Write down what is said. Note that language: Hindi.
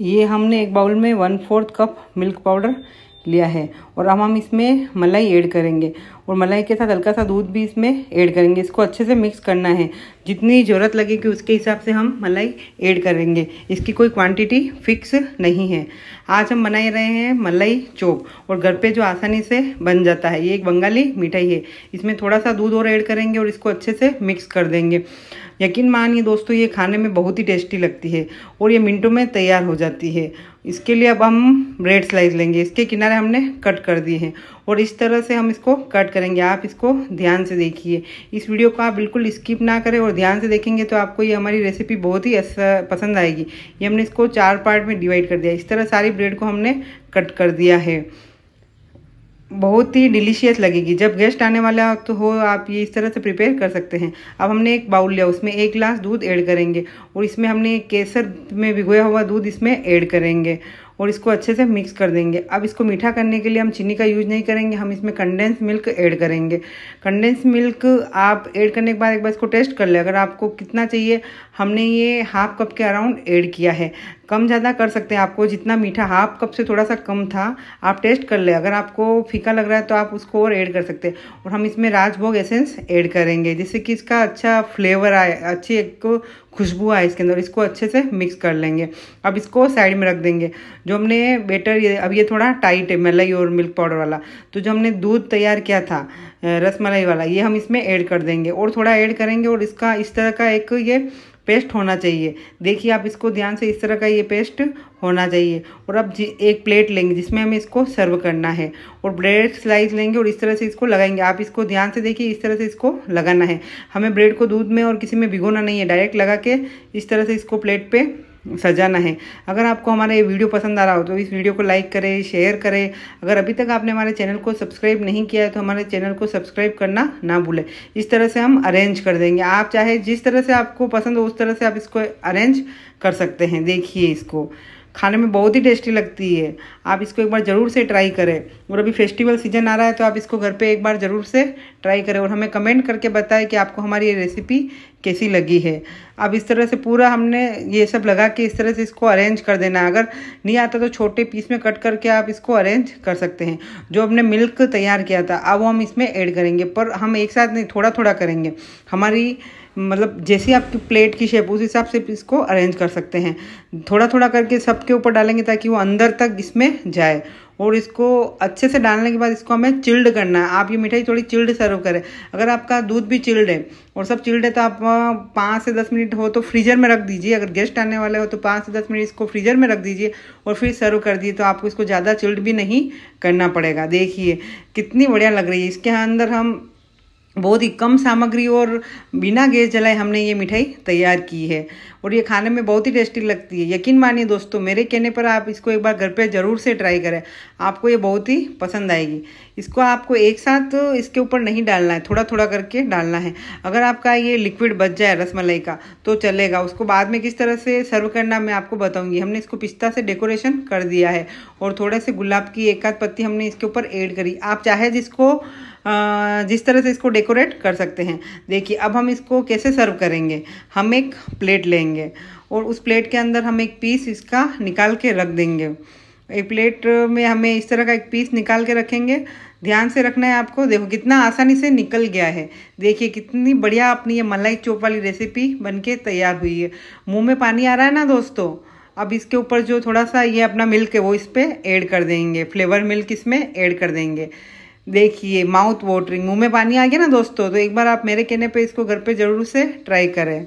ये हमने एक बाउल में one fourth cup milk powder लिया है और अब हम इसमें मलाई ऐड करेंगे और मलाई के साथ हल्का सा दूध भी इसमें ऐड करेंगे इसको अच्छे से मिक्स करना है जितनी ज़रूरत लगेगी उसके हिसाब से हम मलाई ऐड करेंगे इसकी कोई क्वांटिटी फिक्स नहीं है आज हम बना रहे हैं मलाई चोप और घर पे जो आसानी से बन जाता है ये एक बंगाली मिठाई है इसमें थोड़ा सा दूध और ऐड करेंगे और इसको अच्छे से मिक्स कर देंगे यकीन मानिए दोस्तों ये खाने में बहुत ही टेस्टी लगती है और ये मिनटों में तैयार हो जाती है इसके लिए अब हम ब्रेड स्लाइस लेंगे इसके किनारे हमने कट कर दिए हैं और इस तरह से हम इसको कट करेंगे आप इसको ध्यान से देखिए इस वीडियो को आप बिल्कुल स्किप ना करें और ध्यान से देखेंगे तो आपको ये हमारी रेसिपी बहुत ही अच्छा पसंद आएगी ये हमने इसको चार पार्ट में डिवाइड कर दिया इस तरह सारी ब्रेड को हमने कट कर दिया है बहुत ही डिलीशियस लगेगी जब गेस्ट आने वाला तो हो आप ये इस तरह से प्रिपेयर कर सकते हैं अब हमने एक बाउल लिया उसमें एक गिलास दूध ऐड करेंगे और इसमें हमने केसर में भिगोया हुआ दूध इसमें ऐड करेंगे और इसको अच्छे से मिक्स कर देंगे अब इसको मीठा करने के लिए हम चीनी का यूज़ नहीं करेंगे हम इसमें कंडेंस मिल्क ऐड करेंगे कंडेंस मिल्क आप ऐड करने के बाद एक बार इसको टेस्ट कर लें अगर आपको कितना चाहिए हमने ये हाफ कप के अराउंड ऐड किया है कम ज़्यादा कर सकते हैं आपको जितना मीठा हाफ कप से थोड़ा सा कम था आप टेस्ट कर ले अगर आपको फीका लग रहा है तो आप उसको और ऐड कर सकते हैं और हम इसमें राजभोग एसेंस ऐड करेंगे जिससे कि इसका अच्छा फ्लेवर आए अच्छी एक खुशबू आए इसके अंदर इसको अच्छे से मिक्स कर लेंगे अब इसको साइड में रख देंगे जो हमने बेटर ये अब ये थोड़ा टाइट है मलाई और मिल्क पाउडर वाला तो जो हमने दूध तैयार किया था रस मलाई वाला ये हम इसमें ऐड कर देंगे और थोड़ा ऐड करेंगे और इसका इस तरह का एक ये पेस्ट होना चाहिए देखिए आप इसको ध्यान से इस तरह का ये पेस्ट होना चाहिए और अब एक प्लेट लेंगे जिसमें हमें इसको सर्व करना है और ब्रेड स्लाइस लेंगे और इस तरह से इसको लगाएंगे आप इसको ध्यान से देखिए इस तरह से इसको लगाना है हमें ब्रेड को दूध में और किसी में भिगोना नहीं है डायरेक्ट लगा के इस तरह से इसको प्लेट पर सजाना है अगर आपको हमारा ये वीडियो पसंद आ रहा हो तो इस वीडियो को लाइक करें शेयर करें अगर अभी तक आपने हमारे चैनल को सब्सक्राइब नहीं किया है तो हमारे चैनल को सब्सक्राइब करना ना भूलें इस तरह से हम अरेंज कर देंगे आप चाहे जिस तरह से आपको पसंद हो उस तरह से आप इसको अरेंज कर सकते हैं देखिए इसको खाने में बहुत ही टेस्टी लगती है आप इसको एक बार ज़रूर से ट्राई करें और अभी फेस्टिवल सीजन आ रहा है तो आप इसको घर पे एक बार ज़रूर से ट्राई करें और हमें कमेंट करके बताएं कि आपको हमारी ये रेसिपी कैसी लगी है अब इस तरह से पूरा हमने ये सब लगा के इस तरह से इसको अरेंज कर देना है अगर नहीं आता तो छोटे पीस में कट करके आप इसको अरेंज कर सकते हैं जो हमने मिल्क तैयार किया था अब हम इसमें ऐड करेंगे पर हम एक साथ नहीं थोड़ा थोड़ा करेंगे हमारी मतलब जैसे आपकी प्लेट की शेप उस हिसाब से इसको अरेंज कर सकते हैं थोड़ा थोड़ा करके सबके ऊपर डालेंगे ताकि वो अंदर तक इसमें जाए और इसको अच्छे से डालने के बाद इसको हमें चिल्ड करना है आप ये मिठाई थोड़ी चिल्ड सर्व करें अगर आपका दूध भी चिल्ड है और सब चिल्ड है तो आप पाँच से दस मिनट हो तो फ्रीजर में रख दीजिए अगर गेस्ट आने वाले हो तो पाँच से दस मिनट इसको फ्रीजर में रख दीजिए और फिर सर्व कर दिए तो आपको इसको ज़्यादा चिल्ड भी नहीं करना पड़ेगा देखिए कितनी बढ़िया लग रही है इसके अंदर हम बहुत ही कम सामग्री और बिना गैस जलाए हमने ये मिठाई तैयार की है और ये खाने में बहुत ही टेस्टी लगती है यकीन मानिए दोस्तों मेरे कहने पर आप इसको एक बार घर पे ज़रूर से ट्राई करें आपको ये बहुत ही पसंद आएगी इसको आपको एक साथ इसके ऊपर नहीं डालना है थोड़ा थोड़ा करके डालना है अगर आपका ये लिक्विड बच जाए रसमलाई का तो चलेगा उसको बाद में किस तरह से सर्व करना मैं आपको बताऊँगी हमने इसको पिस्ता से डेकोरेशन कर दिया है और थोड़े से गुलाब की एक आध पत्ती हमने इसके ऊपर एड करी आप चाहे जिसको जिस तरह से इसको डेकोरेट कर सकते हैं देखिए अब हम इसको कैसे सर्व करेंगे हम एक प्लेट लेंगे और उस प्लेट के अंदर हम एक पीस इसका निकाल के रख देंगे एक प्लेट में हमें इस तरह का एक पीस निकाल के रखेंगे ध्यान से रखना है आपको देखो कितना आसानी से निकल गया है देखिए कितनी बढ़िया अपनी ये मलाई चोप वाली रेसिपी बनके तैयार हुई है मुंह में पानी आ रहा है ना दोस्तों अब इसके ऊपर जो थोड़ा सा ये अपना मिल्क है वो इस पर ऐड कर देंगे फ्लेवर मिल्क इसमें ऐड कर देंगे देखिए माउथ वाटरिंग मुंह में पानी आ गया ना दोस्तों तो एक बार आप मेरे कहने पे इसको घर पे ज़रूर से ट्राई करें